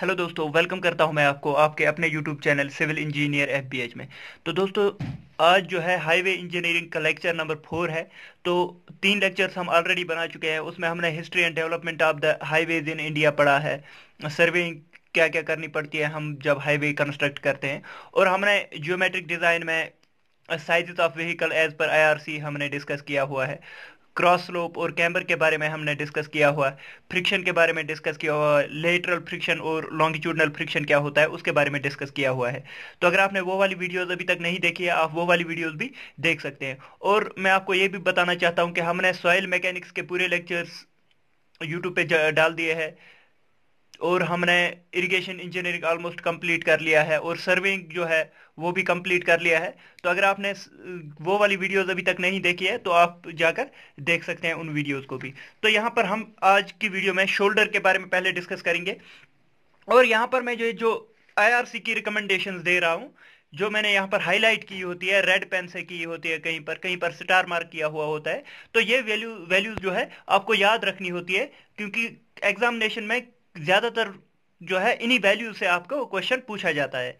hello दोस्तों welcome करता हूं मैं आपको आपके अपने YouTube channel civil engineer F में तो दोस्तों आज जो है हाईवे इंजीनियरिंग का लेक्चर नंबर फोर है तो तीन लेक्चर्स हम ऑलरेडी बना चुके हैं उसमें हमने history and development of the highways in India पढ़ा है सर्वे क्या क्या करनी पड़ती है हम जब हाईवे कंस्ट्रक्ट करते हैं और हमने जियोमेट्रिक डिज़ाइन में size of vehicle as per I हमने डिस्कस किया हुआ है क्रॉस स्लोप और कैम्बर के बारे में हमने डिस्कस किया हुआ फ्रिक्शन के बारे में डिस्कस किया हुआ लेटरल फ्रिक्शन और लॉन्गिट्यूडनल फ्रिक्शन क्या होता है उसके बारे में डिस्कस किया हुआ है तो अगर आपने वो वाली वीडियोज अभी तक नहीं देखी है आप वो वाली वीडियोज भी देख सकते हैं और मैं आपको ये भी बताना चाहता हूँ कि हमने सॉयल मैकेनिक्स के पूरे लेक्चर्स यूट्यूब पे डाल दिए हैं और हमने इरिगेशन इंजीनियरिंग ऑलमोस्ट कंप्लीट कर लिया है और सर्विंग जो है वो भी कंप्लीट कर लिया है तो अगर आपने वो वाली वीडियोस अभी तक नहीं देखी है तो आप जाकर देख सकते हैं उन वीडियोस को भी तो यहाँ पर हम आज की वीडियो में शोल्डर के बारे में पहले डिस्कस करेंगे और यहाँ पर मैं जो जो आई की रिकमेंडेशन दे रहा हूँ जो मैंने यहाँ पर हाईलाइट की होती है रेड पेन से की होती है कहीं पर कहीं पर स्टार मार्क किया हुआ होता है तो ये वैल्यू वैल्यूज जो है आपको याद रखनी होती है क्योंकि एग्जामिनेशन में ज़्यादातर जो है इन्हीं वैल्यू से आपको वो क्वेश्चन पूछा जाता है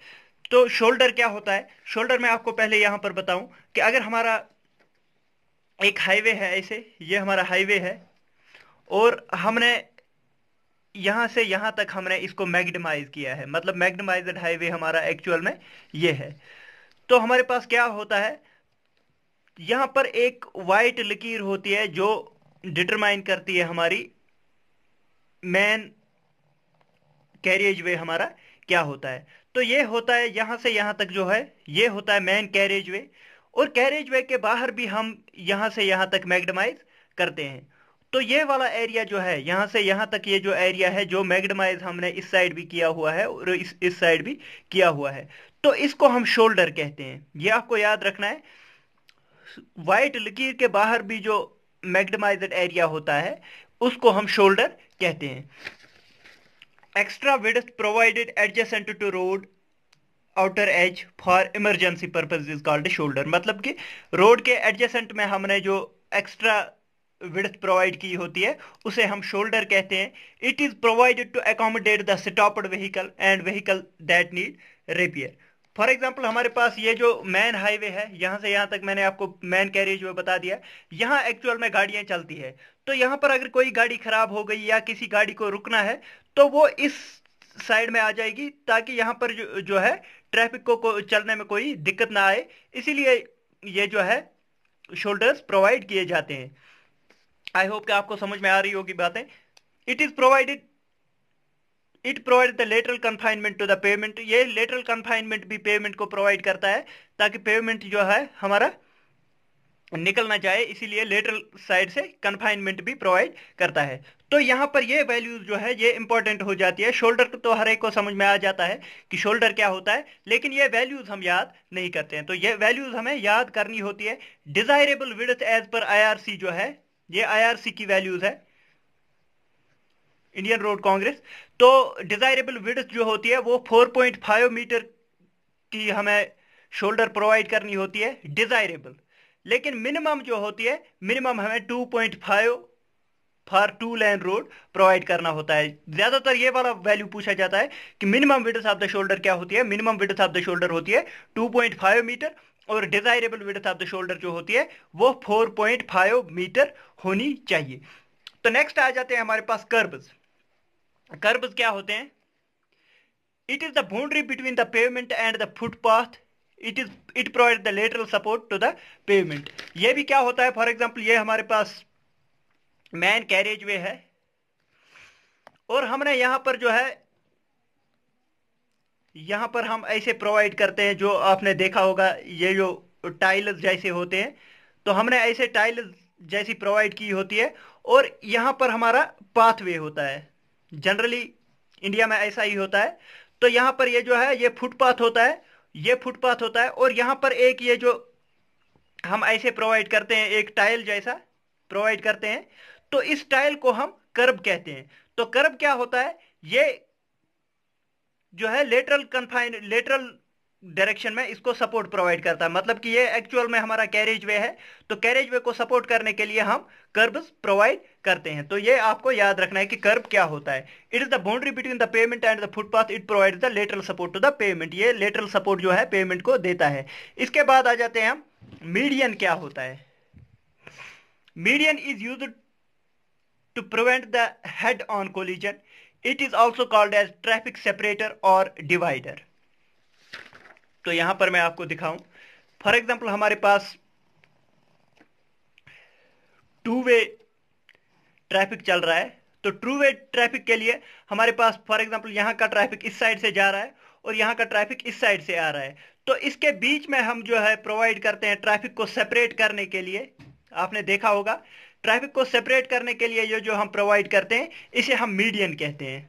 तो शोल्डर क्या होता है शोल्डर में आपको पहले यहां पर बताऊं कि अगर हमारा एक हाईवे है ऐसे ये हमारा हाईवे है और हमने यहां से यहां तक हमने इसको मैग्डमाइज किया है मतलब मैग्डमाइज हाईवे हमारा एक्चुअल में ये है तो हमारे पास क्या होता है यहां पर एक वाइट लकीर होती है जो डिटरमाइन करती है हमारी मेन कैरियज वे हमारा क्या होता है तो ये होता है यहां से यहां तक जो है ये होता है मेन कैरियज वे और कैरेज वे के बाहर भी हम यहां से यहां तक मैग्डमाइज करते हैं तो ये वाला एरिया जो है यहां से यहां तक ये जो एरिया है जो मैग्डमाइज हमने इस साइड भी किया हुआ है और इस इस साइड भी किया हुआ है तो इसको हम शोल्डर कहते हैं ये आपको याद रखना है वाइट लकीर के बाहर भी जो मैग्डमाइज एरिया होता है उसको हम शोल्डर कहते हैं extra width provided adjacent to road outer edge for emergency purpose is called shoulder मतलब कि रोड के एडजेसेंट में हमने जो एक्स्ट्रा विड्थ प्रोवाइड की होती है उसे हम शोल्डर कहते हैं it is provided to accommodate the stopped vehicle and vehicle that need repair for example हमारे पास ये जो मैन हाईवे है यहाँ से यहाँ तक मैंने आपको मैन कैरेज में बता दिया यहाँ एक्चुअल में गाड़ियाँ चलती है तो यहां पर अगर कोई गाड़ी खराब हो गई या किसी गाड़ी को रुकना है तो वो इस साइड में आ जाएगी ताकि यहां पर जो, जो है ट्रैफिक को, को चलने में कोई दिक्कत ना आए इसीलिए ये जो है शोल्डर्स प्रोवाइड किए जाते हैं आई होप कि आपको समझ में आ रही होगी बातें it is provided it provide the lateral confinement to the pavement ये लेटरल कन्फाइनमेंट भी पेमेंट को प्रोवाइड करता है ताकि पेमेंट जो है हमारा निकलना चाहे इसीलिए लेटरल साइड से कन्फाइनमेंट भी प्रोवाइड करता है तो यहाँ पर ये वैल्यूज जो है ये इंपॉर्टेंट हो जाती है शोल्डर तो हर एक को समझ में आ जाता है कि शोल्डर क्या होता है लेकिन ये वैल्यूज हम याद नहीं करते हैं तो ये वैल्यूज हमें याद करनी होती है डिजायरेबल विड्थ एज पर सी जो है ये सी की वैल्यूज है इंडियन रोड कांग्रेस तो डिज़ायरेबल विड्थ जो होती है वो 4.5 मीटर की हमें शोल्डर प्रोवाइड करनी होती है डिज़ायरेबल लेकिन मिनिमम जो होती है मिनिमम हमें 2.5 for two lane road provide करना होता है ज़्यादातर ये वाला वैल्यू पूछा जाता है कि minimum width of the shoulder क्या होती है minimum width of the shoulder होती है 2.5 मीटर और desirable width of the shoulder जो होती है वो 4.5 मीटर होनी चाहिए तो नेक्स्ट आ जाते हैं हमारे पास कर्ब्स कर्ब्स क्या होते हैं it is the boundary between the pavement and the footpath it is it provide the lateral support to the pavement ये भी क्या होता है फॉर एग्जाम्पल ये हमारे पास मैन कैरेज वे है और हमने यहां पर जो है यहां पर हम ऐसे प्रोवाइड करते हैं जो आपने देखा होगा ये जो टाइल्स जैसे होते हैं तो हमने ऐसे टाइल्स जैसी प्रोवाइड की होती है और यहां पर हमारा पाथवे होता है जनरली इंडिया में ऐसा ही होता है तो यहां पर ये जो है ये फुटपाथ होता है ये फुटपाथ होता है और यहां पर एक ये जो हम ऐसे प्रोवाइड करते हैं एक टाइल जैसा प्रोवाइड करते हैं तो इस टाइल को हम कर्ब कहते हैं तो कर्ब क्या होता है ये जो है लेटरल कन्फाइन लेटरल डायरेक्शन में इसको सपोर्ट प्रोवाइड करता है मतलब कि ये एक्चुअल में हमारा कैरेज वे है तो कैरेज वे को सपोर्ट करने के लिए हम कर्ब्स प्रोवाइड करते हैं तो ये आपको याद रखना है कि कर्ब क्या होता है it is the boundary between the pavement and the footpath it provide the lateral support to the pavement ये लेटरल सपोर्ट जो है पेमेंट को देता है इसके बाद आ जाते हैं हम मीडियन क्या होता है median is use to prevent the head on collision it is also called as traffic separator और डिवाइडर तो यहां पर मैं आपको दिखाऊं फॉर एग्जाम्पल हमारे पास टू वे ट्रैफिक चल रहा है तो ट्रू वे ट्रैफिक के लिए हमारे पास फॉर एग्जाम्पल यहां का ट्रैफिक इस साइड से जा रहा है और यहां का ट्रैफिक इस साइड से आ रहा है तो इसके बीच में हम जो है प्रोवाइड करते हैं ट्रैफिक को सेपरेट करने के लिए आपने देखा होगा ट्रैफिक को सेपरेट करने के लिए ये जो हम प्रोवाइड करते हैं इसे हम मीडियन कहते हैं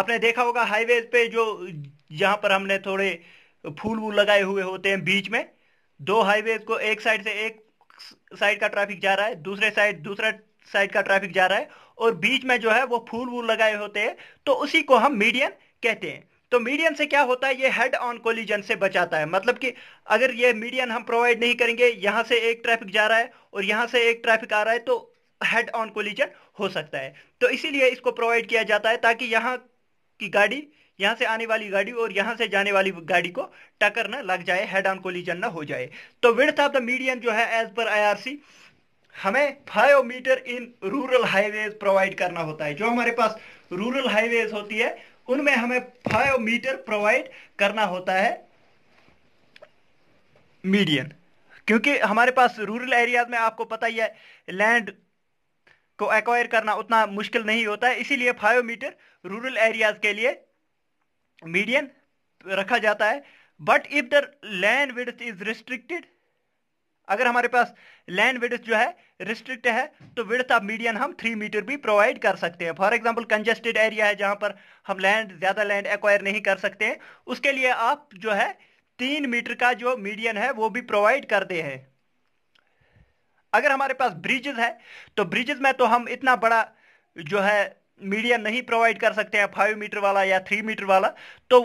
आपने देखा होगा हाईवे पे जो यहाँ पर हमने थोड़े फूल वूल लगाए हुए होते हैं बीच में दो हाईवे को एक साइड से एक साइड का ट्रैफिक जा रहा है दूसरे साइड दूसरा साइड का ट्रैफिक जा रहा है और बीच में जो है वो फूल वूल लगाए होते हैं तो उसी को हम मीडियन कहते हैं तो मीडियन से क्या होता है ये हेड ऑन कोलिजन से बचाता है मतलब कि अगर ये मीडियन हम प्रोवाइड नहीं करेंगे यहाँ से एक ट्रैफिक जा रहा है और यहाँ से एक ट्रैफिक आ रहा है तो हेड ऑन कोलिजन हो सकता है तो इसीलिए इसको प्रोवाइड किया जाता है ताकि यहाँ की गाड़ी यहां से आने वाली गाड़ी और यहां से जाने वाली गाड़ी को टक्कर ना लग जाए हेड ऑन कोलिजन ना हो जाए तो विड्थ ऑफ द मीडियम जो है एज पर आई हमें five metre in rural highways provide करना होता है जो हमारे पास रूरल हाईवेज होती है उनमें हमें फाइव मीटर प्रोवाइड करना होता है मीडियन क्योंकि हमारे पास रूरल एरियाज में आपको पता ही है लैंड को एक्वायर करना उतना मुश्किल नहीं होता है इसीलिए फाइव मीटर रूरल एरियाज के लिए मीडियन रखा जाता है but if the land width is restricted अगर हमारे पास लैंड विड्थ जो है रिस्ट्रिक्ट है तो विड्थ ऑफ मीडियन हम थ्री मीटर भी प्रोवाइड कर सकते हैं फॉर एग्जांपल कंजेस्टेड एरिया है जहां पर हम लैंड ज़्यादा लैंड एक्वायर नहीं कर सकते हैं उसके लिए आप जो है तीन मीटर का जो मीडियन है वो भी प्रोवाइड करते हैं अगर हमारे पास ब्रिजेज है तो ब्रिजेज में तो हम इतना बड़ा जो है मीडिया नहीं प्रोवाइड कर सकते हैं फाइव मीटर वाला या थ्री मीटर वाला तो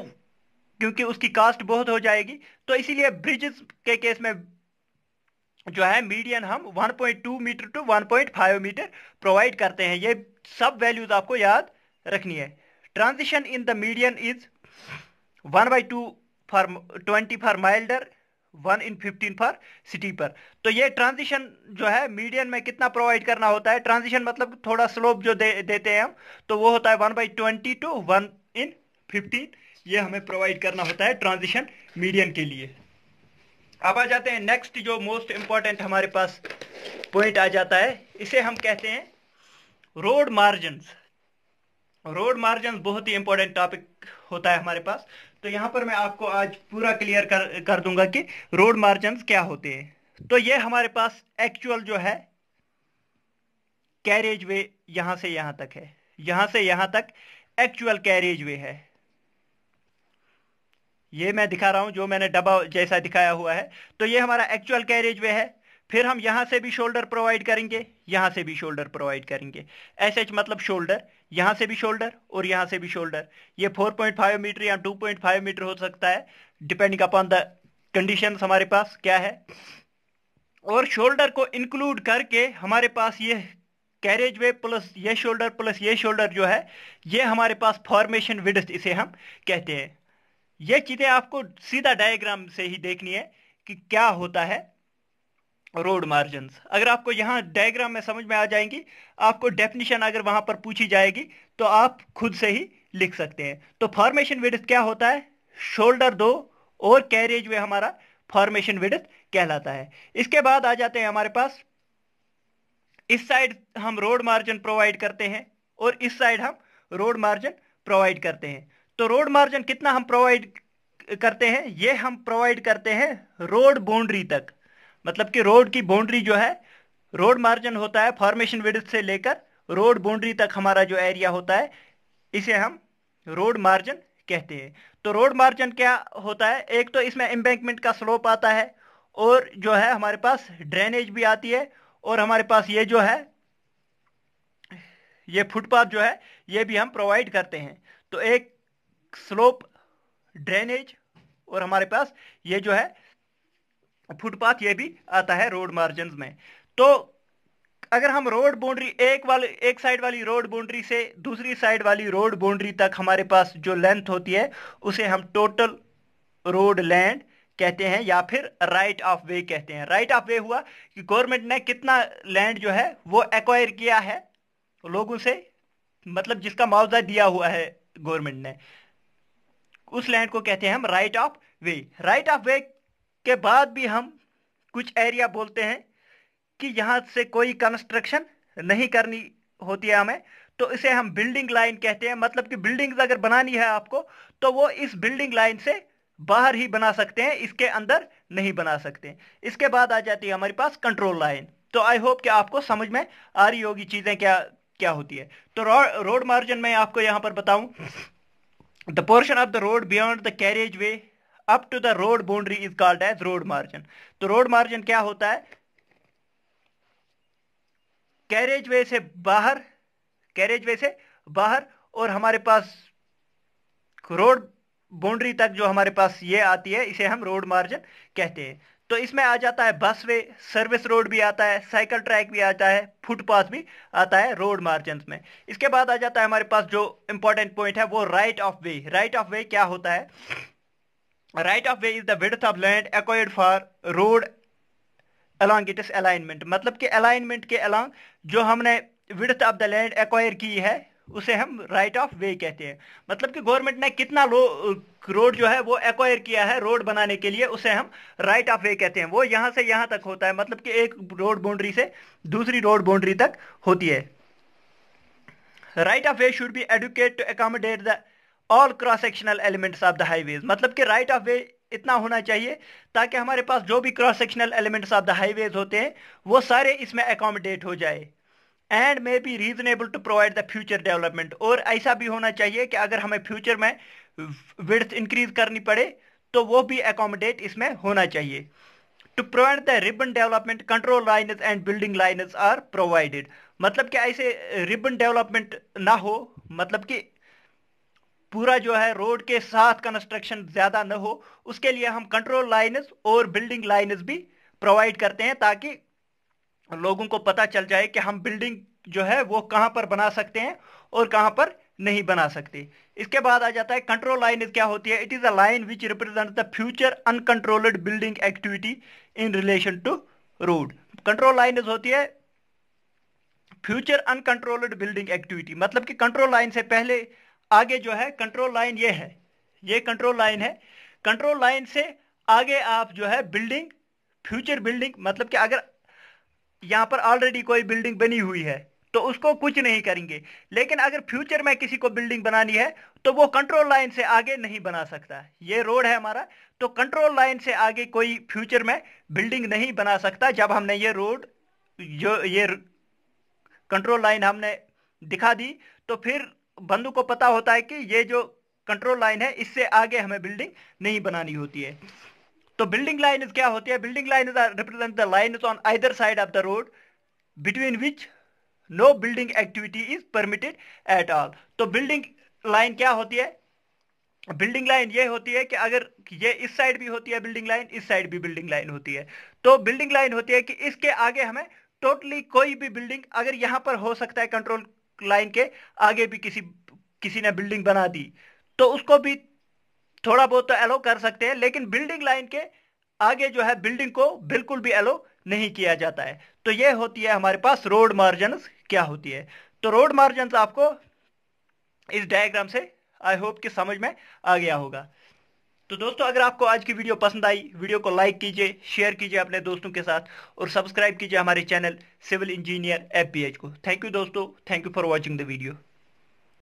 क्योंकि उसकी कास्ट बहुत हो जाएगी तो इसीलिए ब्रिजेस के केस में जो है मीडियन हम 1.2 मीटर टू 1.5 मीटर प्रोवाइड करते हैं ये सब वैल्यूज आपको याद रखनी है transition in the median is 1 by two for twenty for milder one in fifteen for city पर तो ये ट्रांजिशन जो है मीडियन में कितना प्रोवाइड करना होता है ट्रांजिशन मतलब थोड़ा स्लोप जो दे, देते हैं हम तो वो होता है one by twenty two one in fifteen ये हमें प्रोवाइड करना होता है ट्रांजिशन मीडियन के लिए अब आ जाते हैं नेक्स्ट जो मोस्ट इंपॉर्टेंट हमारे पास पॉइंट आ जाता है इसे हम कहते हैं रोड मार्जिन रोड मार्जिन बहुत ही इंपॉर्टेंट टॉपिक होता है हमारे पास तो यहाँ पर मैं आपको आज पूरा क्लियर कर कर दूंगा कि रोड मार्जिन क्या होते हैं तो ये हमारे पास एक्चुअल जो है कैरेज वे यहां से यहां तक है यहां से यहां तक एक्चुअल कैरेज वे है ये मैं दिखा रहा हूं जो मैंने डब्बा जैसा दिखाया हुआ है तो ये हमारा एक्चुअल कैरेज वे है फिर हम यहां से भी शोल्डर प्रोवाइड करेंगे यहां से भी शोल्डर प्रोवाइड करेंगे एस एच मतलब शोल्डर यहां से भी शोल्डर और यहां से भी शोल्डर ये 4.5 मीटर या 2.5 मीटर हो सकता है डिपेंडिंग अपॉन द कंडीशन हमारे पास क्या है और शोल्डर को इंक्लूड करके हमारे पास ये कैरेज वे प्लस ये शोल्डर प्लस ये शोल्डर जो है ये हमारे पास फॉर्मेशन विडथ इसे हम कहते हैं ये चीज़ें आपको सीधा डायग्राम से ही देखनी है कि क्या होता है रोड मार्जिन अगर आपको यहाँ डायग्राम में समझ में आ जाएंगी आपको डेफिनेशन अगर वहां पर पूछी जाएगी तो आप खुद से ही लिख सकते हैं तो फॉर्मेशन विडित क्या होता है शोल्डर दो और कैरेज वे हमारा फॉर्मेशन विडित कहलाता है इसके बाद आ जाते हैं हमारे पास इस साइड हम रोड मार्जिन प्रोवाइड करते हैं और इस साइड हम रोड मार्जिन प्रोवाइड करते हैं तो रोड मार्जिन कितना हम प्रोवाइड करते हैं ये हम प्रोवाइड करते हैं रोड बाउंड्री तक मतलब कि रोड की बाउंड्री जो है रोड मार्जिन होता है फॉर्मेशन विड्थ से लेकर रोड बाउंड्री तक हमारा जो एरिया होता है इसे हम रोड मार्जिन कहते हैं तो रोड मार्जिन क्या होता है एक तो इसमें एम्बैंकमेंट का स्लोप आता है और जो है हमारे पास ड्रेनेज भी आती है और हमारे पास ये जो है ये फुटपाथ जो है ये भी हम प्रोवाइड करते हैं तो एक स्लोप ड्रेनेज और हमारे पास ये जो है फुटपाथ ये भी आता है रोड मार्जिन में तो अगर हम रोड बाउंड्री एक वाले एक साइड वाली रोड बाउंड्री से दूसरी साइड वाली रोड बाउंड्री तक हमारे पास जो लेंथ होती है उसे हम टोटल रोड लैंड कहते हैं या फिर राइट ऑफ वे कहते हैं राइट ऑफ वे हुआ कि गवर्नमेंट ने कितना लैंड जो है वो एक्वायर किया है लोगों से मतलब जिसका मुआवजा दिया हुआ है गवर्नमेंट ने उस लैंड को कहते हैं हम right of way right of way के बाद भी हम कुछ एरिया बोलते हैं कि यहाँ से कोई कंस्ट्रक्शन नहीं करनी होती है हमें तो इसे हम बिल्डिंग लाइन कहते हैं मतलब कि बिल्डिंग अगर बनानी है आपको तो वो इस बिल्डिंग लाइन से बाहर ही बना सकते हैं इसके अंदर नहीं बना सकते इसके बाद आ जाती है हमारे पास कंट्रोल लाइन तो आई होप कि आपको समझ में आ रही होगी चीज़ें क्या क्या होती है तो रोड मार्जिन में आपको यहां पर बताऊं the portion of the road beyond the carriageway up to the road boundary is called as road margin तो रोड मार्जिन क्या होता है कैरेज वे से बाहर कैरेज वे से बाहर और हमारे पास रोड बाउंड्री तक जो हमारे पास ये आती है इसे हम रोड मार्जिन कहते हैं तो इसमें आ जाता है बस वे सर्विस रोड भी आता है साइकिल ट्रैक भी आता है फुटपाथ भी आता है रोड मार्जिन में इसके बाद आ जाता है हमारे पास जो इंपॉर्टेंट पॉइंट है वो right of way right of way क्या होता है right of way is the width of land acquired for road along it alignment मतलब कि अलाइनमेंट के अलॉन्ग जो हमने width of the land acquire की है उसे हम राइट ऑफ वे कहते हैं मतलब कि गवर्नमेंट ने कितना रोड जो है वो एक्वायर किया है रोड बनाने के लिए उसे हम राइट ऑफ वे कहते हैं वो यहां से यहां तक होता है मतलब कि एक रोड बाउंड्री से दूसरी रोड बाउंड्री तक होती है right of way should be adequate to accommodate the all cross sectional elements of the highways मतलब कि राइट ऑफ वे इतना होना चाहिए ताकि हमारे पास जो भी cross sectional elements of the highways होते हैं वो सारे इसमें एकोमोडेट हो जाए and may be reasonable to provide the future development और ऐसा भी होना चाहिए कि अगर हमें फ्यूचर में विड्थ इंक्रीज करनी पड़े तो वो भी एकोमोडेट इसमें होना चाहिए to provide the ribbon development control line and building lines are provided मतलब कि ऐसे रिबन डेवलपमेंट ना हो मतलब कि पूरा जो है रोड के साथ कंस्ट्रक्शन ज्यादा न हो उसके लिए हम कंट्रोल लाइनस और बिल्डिंग लाइनस भी प्रोवाइड करते हैं ताकि लोगों को पता चल जाए कि हम बिल्डिंग जो है वो कहाँ पर बना सकते हैं और कहाँ पर नहीं बना सकते इसके बाद आ जाता है कंट्रोल लाइन क्या होती है it is a line which represent the future uncontrolled building activity in relation to road control line होती है फ्यूचर अनकंट्रोल्ड बिल्डिंग एक्टिविटी मतलब कि कंट्रोल लाइन से पहले आगे जो है कंट्रोल लाइन ये है ये कंट्रोल लाइन है कंट्रोल लाइन से आगे आप जो है बिल्डिंग फ्यूचर बिल्डिंग मतलब कि अगर यहाँ पर ऑलरेडी कोई बिल्डिंग बनी हुई है तो उसको कुछ नहीं करेंगे लेकिन अगर फ्यूचर में किसी को बिल्डिंग बनानी है तो वो कंट्रोल लाइन से आगे नहीं बना सकता ये रोड है हमारा तो कंट्रोल लाइन से आगे कोई फ्यूचर में बिल्डिंग नहीं बना सकता जब हमने ये रोड जो ये कंट्रोल लाइन हमने दिखा दी तो फिर बंधु को पता होता है कि ये जो कंट्रोल लाइन है इससे आगे हमें बिल्डिंग नहीं बनानी होती है तो बिल्डिंग लाइन क्या होती है building line represent the line on either side of the road between which no building activity is permitted at all तो बिल्डिंग लाइन क्या होती है बिल्डिंग लाइन ये होती है कि अगर ये इस साइड भी होती है बिल्डिंग लाइन इस साइड भी बिल्डिंग लाइन होती है तो बिल्डिंग लाइन होती है कि इसके आगे हमें टोटली totally कोई भी बिल्डिंग अगर यहां पर हो सकता है कंट्रोल लाइन के आगे भी किसी किसी ने बिल्डिंग बना दी तो उसको भी थोड़ा बहुत तो एलो कर सकते हैं लेकिन बिल्डिंग लाइन के आगे जो है बिल्डिंग को बिल्कुल भी एलो नहीं किया जाता है तो ये होती है हमारे पास रोड मार्जिन क्या होती है तो रोड मार्जिन आपको इस डायग्राम से आई होप कि समझ में आ गया होगा तो दोस्तों अगर आपको आज की वीडियो पसंद आई वीडियो को लाइक कीजिए शेयर कीजिए अपने दोस्तों के साथ और सब्सक्राइब कीजिए हमारे चैनल सिविल इंजीनियर एफ को थैंक यू दोस्तों thank you for watching the video